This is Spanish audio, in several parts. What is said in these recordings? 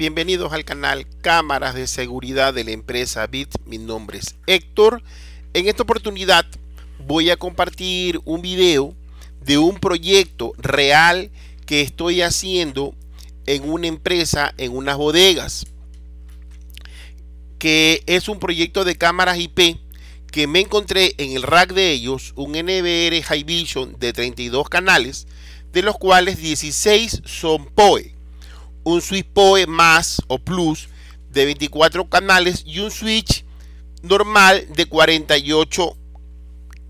bienvenidos al canal Cámaras de Seguridad de la empresa BIT. Mi nombre es Héctor. En esta oportunidad voy a compartir un video de un proyecto real que estoy haciendo en una empresa, en unas bodegas, que es un proyecto de cámaras IP que me encontré en el rack de ellos, un NBR High Vision de 32 canales, de los cuales 16 son POE un Switch PoE más o plus de 24 canales y un Switch normal de 48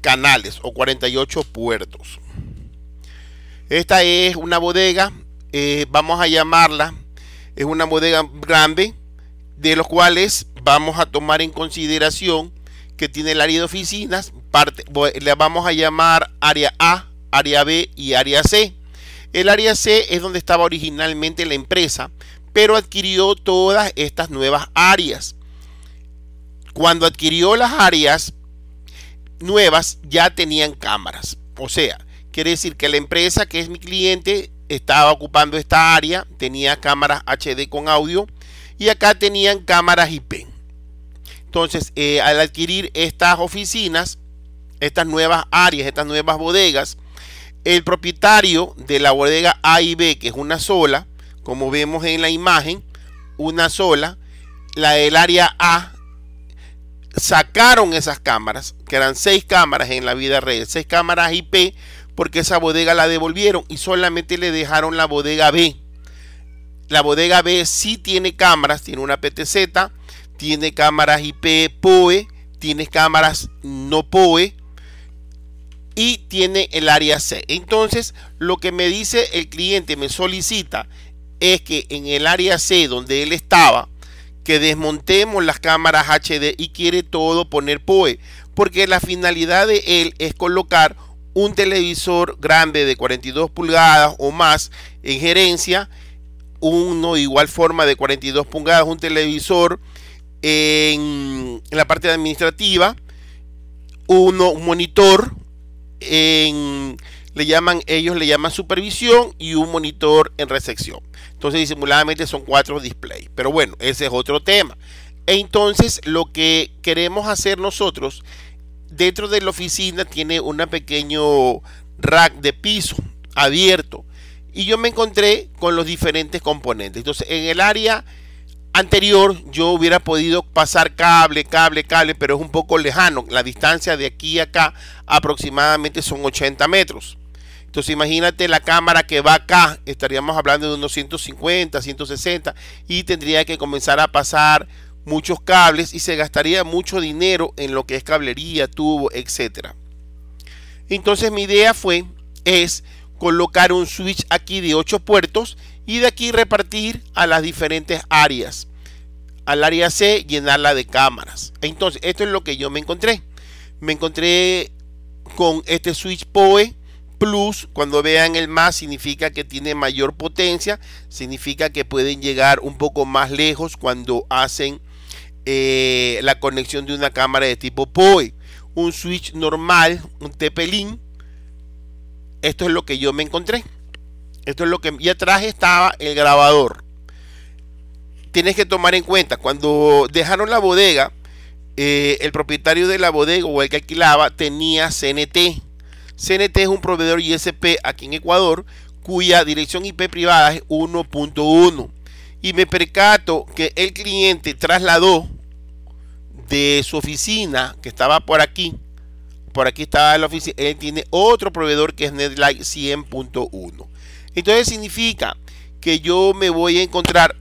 canales o 48 puertos. Esta es una bodega, eh, vamos a llamarla, es una bodega grande, de los cuales vamos a tomar en consideración que tiene el área de oficinas, parte, le vamos a llamar área A, área B y área C. El área C es donde estaba originalmente la empresa, pero adquirió todas estas nuevas áreas. Cuando adquirió las áreas nuevas ya tenían cámaras. O sea, quiere decir que la empresa que es mi cliente estaba ocupando esta área, tenía cámaras HD con audio y acá tenían cámaras IP. Entonces, eh, al adquirir estas oficinas, estas nuevas áreas, estas nuevas bodegas, el propietario de la bodega A y B, que es una sola, como vemos en la imagen, una sola, la del área A, sacaron esas cámaras, que eran seis cámaras en la vida real, seis cámaras IP, porque esa bodega la devolvieron y solamente le dejaron la bodega B. La bodega B sí tiene cámaras, tiene una PTZ, tiene cámaras IP POE, tiene cámaras no POE, y tiene el área C. Entonces, lo que me dice el cliente, me solicita, es que en el área C donde él estaba, que desmontemos las cámaras HD y quiere todo poner POE, porque la finalidad de él es colocar un televisor grande de 42 pulgadas o más en gerencia, uno igual forma de 42 pulgadas, un televisor en, en la parte administrativa, uno, un monitor en, le llaman, ellos le llaman supervisión y un monitor en recepción. Entonces disimuladamente son cuatro displays. Pero bueno, ese es otro tema. entonces lo que queremos hacer nosotros, dentro de la oficina tiene un pequeño rack de piso abierto. Y yo me encontré con los diferentes componentes. Entonces en el área anterior yo hubiera podido pasar cable, cable, cable, pero es un poco lejano. La distancia de aquí a acá aproximadamente son 80 metros. Entonces imagínate la cámara que va acá, estaríamos hablando de unos 150, 160 y tendría que comenzar a pasar muchos cables y se gastaría mucho dinero en lo que es cablería, tubo, etcétera. Entonces mi idea fue, es colocar un switch aquí de 8 puertos y de aquí repartir a las diferentes áreas. Al área C llenarla de cámaras. Entonces, esto es lo que yo me encontré. Me encontré con este switch POE Plus. Cuando vean el más significa que tiene mayor potencia. Significa que pueden llegar un poco más lejos cuando hacen eh, la conexión de una cámara de tipo POE. Un switch normal, un tp Esto es lo que yo me encontré. Esto es lo que. Y atrás estaba el grabador. Tienes que tomar en cuenta, cuando dejaron la bodega, eh, el propietario de la bodega o el que alquilaba tenía CNT. CNT es un proveedor ISP aquí en Ecuador cuya dirección IP privada es 1.1. Y me percato que el cliente trasladó de su oficina, que estaba por aquí, por aquí estaba la oficina, él tiene otro proveedor que es Netlight 100.1. Entonces significa que yo me voy a encontrar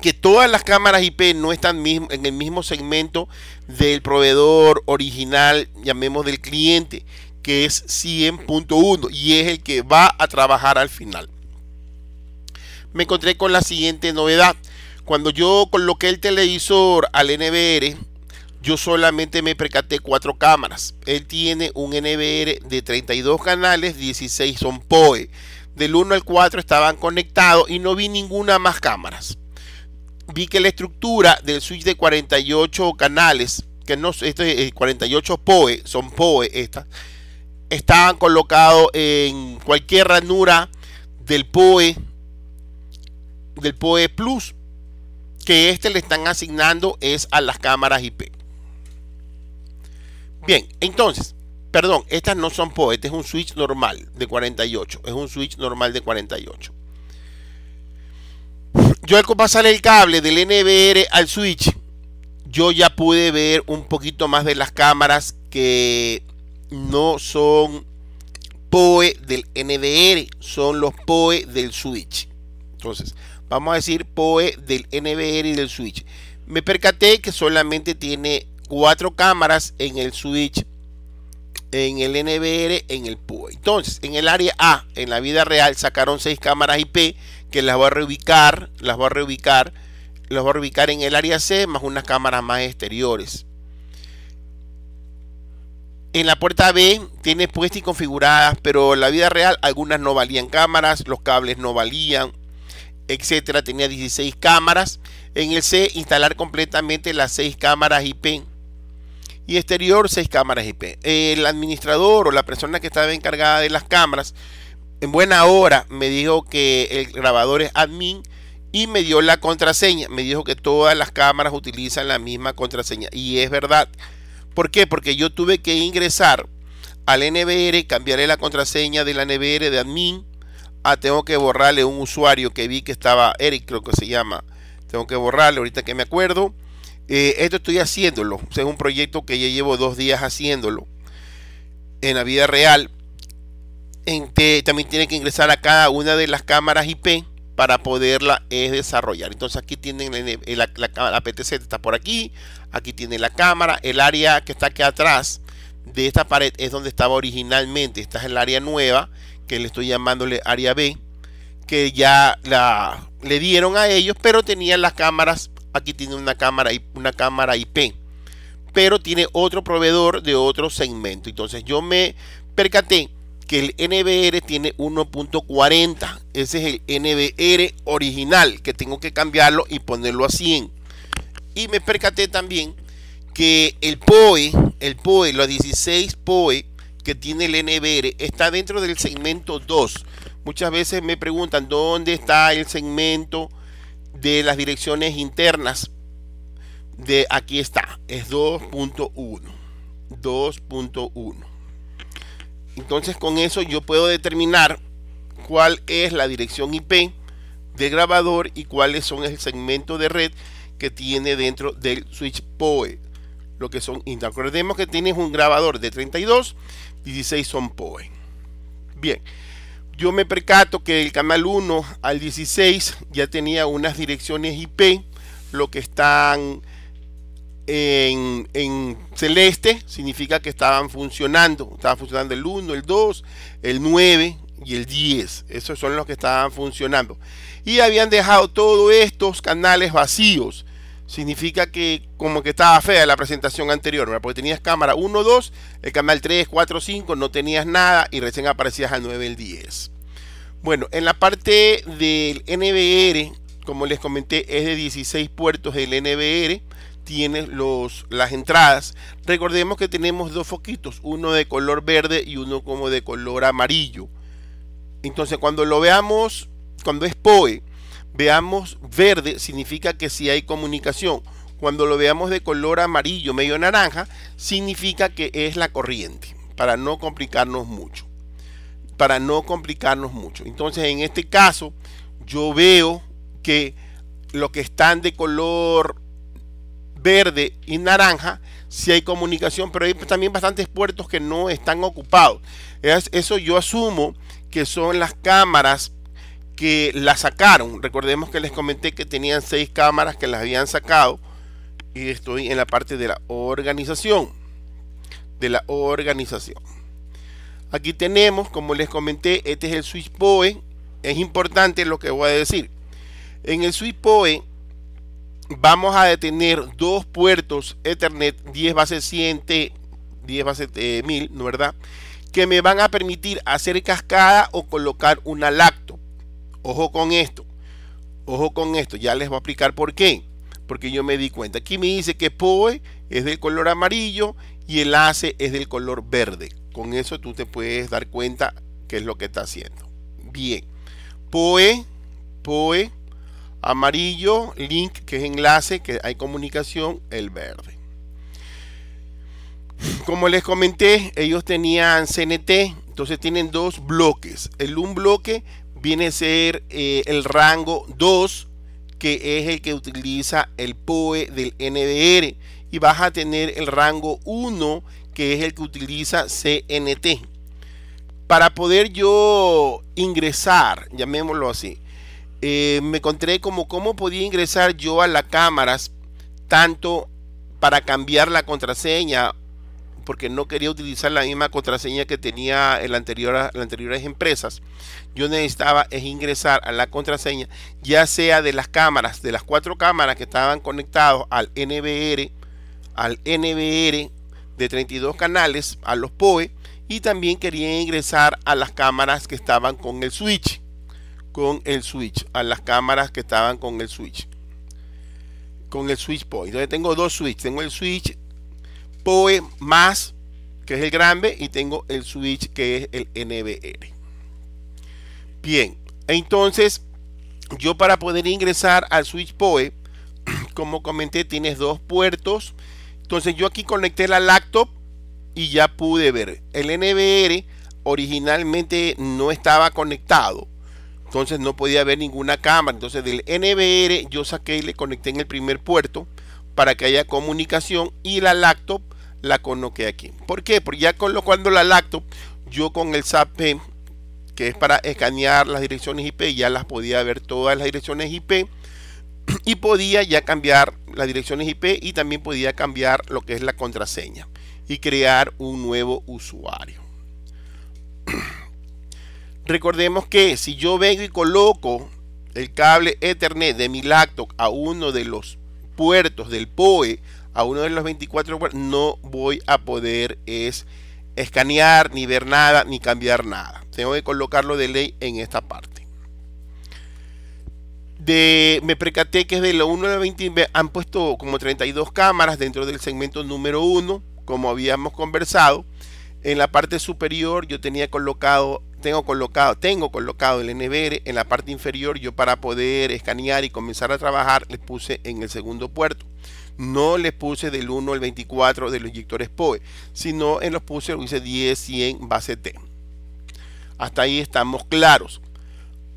que todas las cámaras IP no están en el mismo segmento del proveedor original, llamemos del cliente, que es 100.1 y es el que va a trabajar al final. Me encontré con la siguiente novedad. Cuando yo coloqué el televisor al NBR, yo solamente me percaté cuatro cámaras. Él tiene un NBR de 32 canales, 16 son POE del 1 al 4 estaban conectados y no vi ninguna más cámaras. Vi que la estructura del switch de 48 canales, que no, este es eh, 48 POE, son POE estas, estaban colocados en cualquier ranura del POE, del POE Plus, que este le están asignando es a las cámaras IP. Bien, entonces, Perdón, estas no son este es un switch normal de 48. Es un switch normal de 48. Yo al pasar el cable del NVR al switch, yo ya pude ver un poquito más de las cámaras que no son POE del NBR, son los POE del switch. Entonces, vamos a decir POE del NVR y del switch. Me percaté que solamente tiene cuatro cámaras en el switch en el NBR, en el PUA. E. Entonces, en el área A, en la vida real, sacaron seis cámaras IP que las va a reubicar, las va a reubicar, las va a reubicar en el área C, más unas cámaras más exteriores. En la puerta B tiene puestas y configuradas, pero en la vida real algunas no valían cámaras, los cables no valían, etcétera. Tenía 16 cámaras. En el C instalar completamente las 6 cámaras IP y exterior 6 cámaras IP. El administrador o la persona que estaba encargada de las cámaras en buena hora me dijo que el grabador es admin y me dio la contraseña. Me dijo que todas las cámaras utilizan la misma contraseña y es verdad. ¿Por qué? Porque yo tuve que ingresar al NBR, cambiaré la contraseña de la NBR de admin. A tengo que borrarle un usuario que vi que estaba Eric, creo que se llama. Tengo que borrarle ahorita que me acuerdo. Eh, esto estoy haciéndolo. es un proyecto que ya llevo dos días haciéndolo en la vida real. En que también tiene que ingresar a cada una de las cámaras IP para poderla eh, desarrollar. Entonces aquí tienen la, eh, PTZ está por aquí, aquí tiene la cámara, el área que está aquí atrás de esta pared es donde estaba originalmente. Esta es el área nueva que le estoy llamándole área B, que ya la, le dieron a ellos, pero tenían las cámaras aquí tiene una cámara, una cámara IP, pero tiene otro proveedor de otro segmento. Entonces yo me percaté que el NBR tiene 1.40. Ese es el NBR original, que tengo que cambiarlo y ponerlo a 100. Y me percaté también que el POE, el POE, los 16 POE que tiene el NBR, está dentro del segmento 2. Muchas veces me preguntan dónde está el segmento de las direcciones internas de aquí está, es 2.1. 2.1. Entonces con eso yo puedo determinar cuál es la dirección IP del grabador y cuáles son el segmento de red que tiene dentro del switch POE, lo que son recordemos que tienes un grabador de 32, 16 son POE. Bien yo me percato que el canal 1 al 16 ya tenía unas direcciones IP, lo que están en, en, celeste significa que estaban funcionando, estaban funcionando el 1, el 2, el 9 y el 10, esos son los que estaban funcionando. Y habían dejado todos estos canales vacíos significa que como que estaba fea la presentación anterior, porque tenías cámara 1, 2, el canal 3, 4, 5, no tenías nada y recién aparecías al 9, el 10. Bueno, en la parte del NBR, como les comenté, es de 16 puertos el NBR, tiene los, las entradas. Recordemos que tenemos dos foquitos, uno de color verde y uno como de color amarillo. Entonces cuando lo veamos, cuando es POE, veamos verde, significa que sí hay comunicación. Cuando lo veamos de color amarillo, medio naranja, significa que es la corriente, para no complicarnos mucho. Para no complicarnos mucho. Entonces, en este caso, yo veo que lo que están de color verde y naranja, si sí hay comunicación, pero hay también bastantes puertos que no están ocupados. Eso yo asumo que son las cámaras que la sacaron. Recordemos que les comenté que tenían seis cámaras que las habían sacado. Y estoy en la parte de la organización. De la organización. Aquí tenemos, como les comenté, este es el Switch POE. Es importante lo que voy a decir. En el Switch POE vamos a detener dos puertos Ethernet 10 base 100, 10 base 1000, eh, verdad? Que me van a permitir hacer cascada o colocar una lacto Ojo con esto. Ojo con esto. Ya les voy a explicar por qué. Porque yo me di cuenta. Aquí me dice que POE es del color amarillo y el ACE es del color verde. Con eso tú te puedes dar cuenta qué es lo que está haciendo. Bien. POE, POE, amarillo, link que es enlace, que hay comunicación, el verde. Como les comenté, ellos tenían CNT, entonces tienen dos bloques. El un bloque viene a ser eh, el rango 2, que es el que utiliza el POE del ndr Y vas a tener el rango 1, que es el que utiliza CNT. Para poder yo ingresar, llamémoslo así, eh, me encontré como cómo podía ingresar yo a las cámaras, tanto para cambiar la contraseña porque no quería utilizar la misma contraseña que tenía la anterior, las anteriores empresas. Yo necesitaba es ingresar a la contraseña, ya sea de las cámaras, de las cuatro cámaras que estaban conectados al NBR, al NBR de 32 canales, a los POE, y también quería ingresar a las cámaras que estaban con el switch, con el switch, a las cámaras que estaban con el switch con el switch poe Entonces tengo dos switches Tengo el switch POE más, que es el grande, y tengo el switch que es el NBR. Bien, entonces yo para poder ingresar al switch POE, como comenté, tienes dos puertos. Entonces yo aquí conecté la laptop y ya pude ver. El NBR originalmente no estaba conectado. Entonces no podía ver ninguna cámara. Entonces del NBR yo saqué y le conecté en el primer puerto para que haya comunicación y la laptop la coloqué aquí. ¿Por qué? Porque ya colocando la laptop, yo con el SAP que es para escanear las direcciones IP, ya las podía ver todas las direcciones IP y podía ya cambiar las direcciones IP y también podía cambiar lo que es la contraseña y crear un nuevo usuario. Recordemos que si yo vengo y coloco el cable Ethernet de mi laptop a uno de los puertos del POE a uno de los 24 puertos, no voy a poder es escanear, ni ver nada, ni cambiar nada. Tengo que colocarlo de ley en esta parte. De, me precaté que de los 1 de 20 han puesto como 32 cámaras dentro del segmento número 1, como habíamos conversado. En la parte superior yo tenía colocado, tengo colocado, tengo colocado el NBR. En la parte inferior yo para poder escanear y comenzar a trabajar le puse en el segundo puerto. No le puse del 1 al 24 de los inyectores POE, sino en los puse, hice 10, 100, base T. Hasta ahí estamos claros.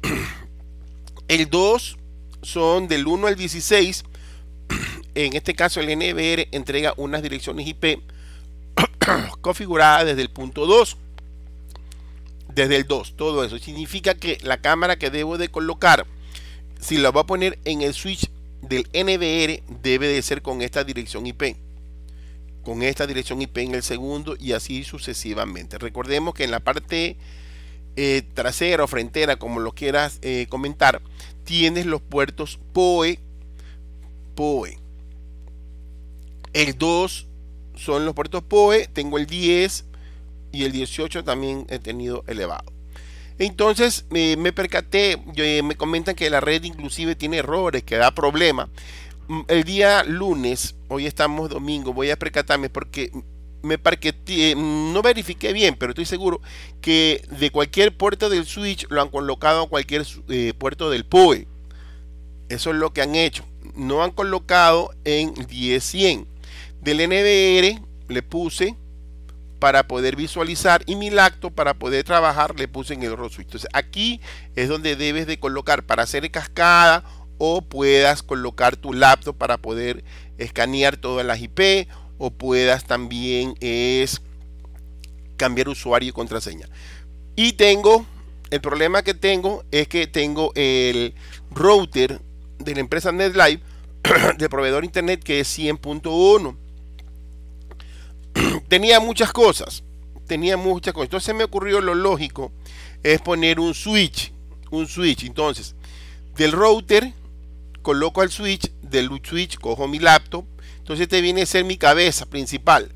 El 2 son del 1 al 16. En este caso el NBR entrega unas direcciones IP configurada desde el punto 2 desde el 2 todo eso significa que la cámara que debo de colocar si la voy a poner en el switch del NBR debe de ser con esta dirección IP con esta dirección IP en el segundo y así sucesivamente recordemos que en la parte eh, trasera o frontera como lo quieras eh, comentar tienes los puertos POE POE el 2 son los puertos POE, tengo el 10 y el 18 también he tenido elevado. Entonces me percaté, eh, me comentan que la red inclusive tiene errores, que da problemas. Mm, el día lunes, hoy estamos domingo, voy a percatarme porque me parqué mm, no verifiqué bien, pero estoy seguro que de cualquier puerta del switch lo han colocado a cualquier eh, puerto del POE. Eso es lo que han hecho. No han colocado en 10 del NBR le puse para poder visualizar y mi laptop para poder trabajar le puse en el rosu. Entonces aquí es donde debes de colocar para hacer cascada o puedas colocar tu laptop para poder escanear todas las IP o puedas también es cambiar usuario y contraseña. Y tengo el problema que tengo es que tengo el router de la empresa NetLife del proveedor internet que es 100.1 tenía muchas cosas. Tenía muchas cosas. Entonces me ocurrió lo lógico es poner un switch. Un switch. Entonces, del router coloco el switch. Del switch cojo mi laptop. Entonces te este viene a ser mi cabeza principal.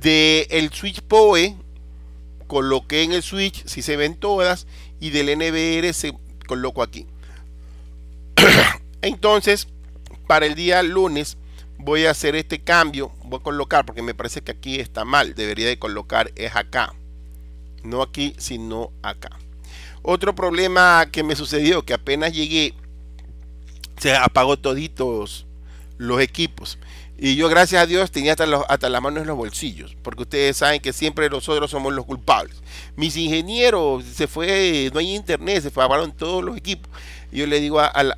de el switch POE coloqué en el switch, si se ven todas, y del NBR se coloco aquí. Entonces, para el día lunes voy a hacer este cambio, voy a colocar, porque me parece que aquí está mal, debería de colocar es acá, no aquí, sino acá. Otro problema que me sucedió, que apenas llegué, se apagó toditos los equipos. Y yo, gracias a Dios, tenía hasta, hasta las manos en los bolsillos, porque ustedes saben que siempre nosotros somos los culpables. Mis ingenieros se fue, no hay internet, se apagaron todos los equipos. yo le digo a, a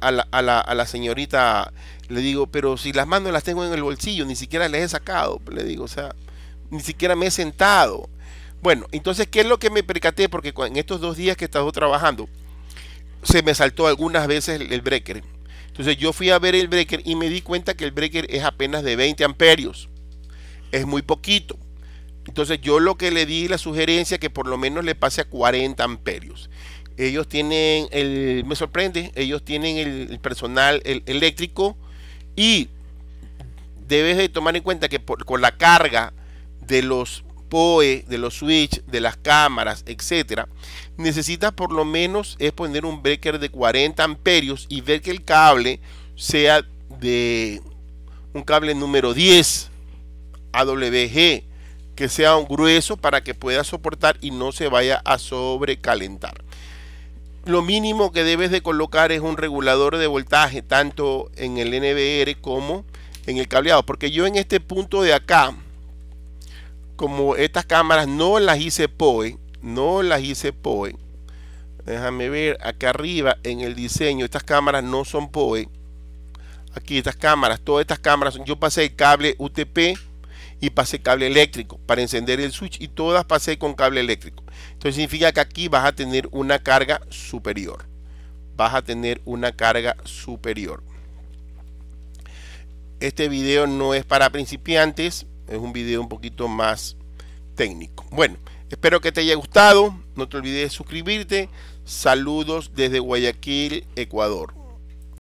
la señorita le digo, pero si las manos las tengo en el bolsillo, ni siquiera las he sacado. Le digo, o sea, ni siquiera me he sentado. Bueno, entonces, ¿qué es lo que me percaté? Porque en estos dos días que he estado trabajando, se me saltó algunas veces el breaker. Entonces yo fui a ver el breaker y me di cuenta que el breaker es apenas de 20 amperios. Es muy poquito. Entonces yo lo que le di la sugerencia que por lo menos le pase a 40 amperios. Ellos tienen el, me sorprende, ellos tienen el, personal eléctrico y debes de tomar en cuenta que con la carga de los POE, de los switch, de las cámaras, etcétera, necesitas por lo menos es poner un breaker de 40 amperios y ver que el cable sea de un cable número 10 AWG, que sea un grueso para que pueda soportar y no se vaya a sobrecalentar lo mínimo que debes de colocar es un regulador de voltaje, tanto en el NBR como en el cableado. Porque yo en este punto de acá, como estas cámaras no las hice POE, no las hice POE. Déjame ver, acá arriba en el diseño, estas cámaras no son POE. Aquí estas cámaras, todas estas cámaras, yo pasé el cable UTP y pasé cable eléctrico para encender el switch y todas pasé con cable eléctrico. Entonces significa que aquí vas a tener una carga superior. Vas a tener una carga superior. Este video no es para principiantes, es un video un poquito más técnico. Bueno, espero que te haya gustado. No te olvides de suscribirte. Saludos desde Guayaquil, Ecuador.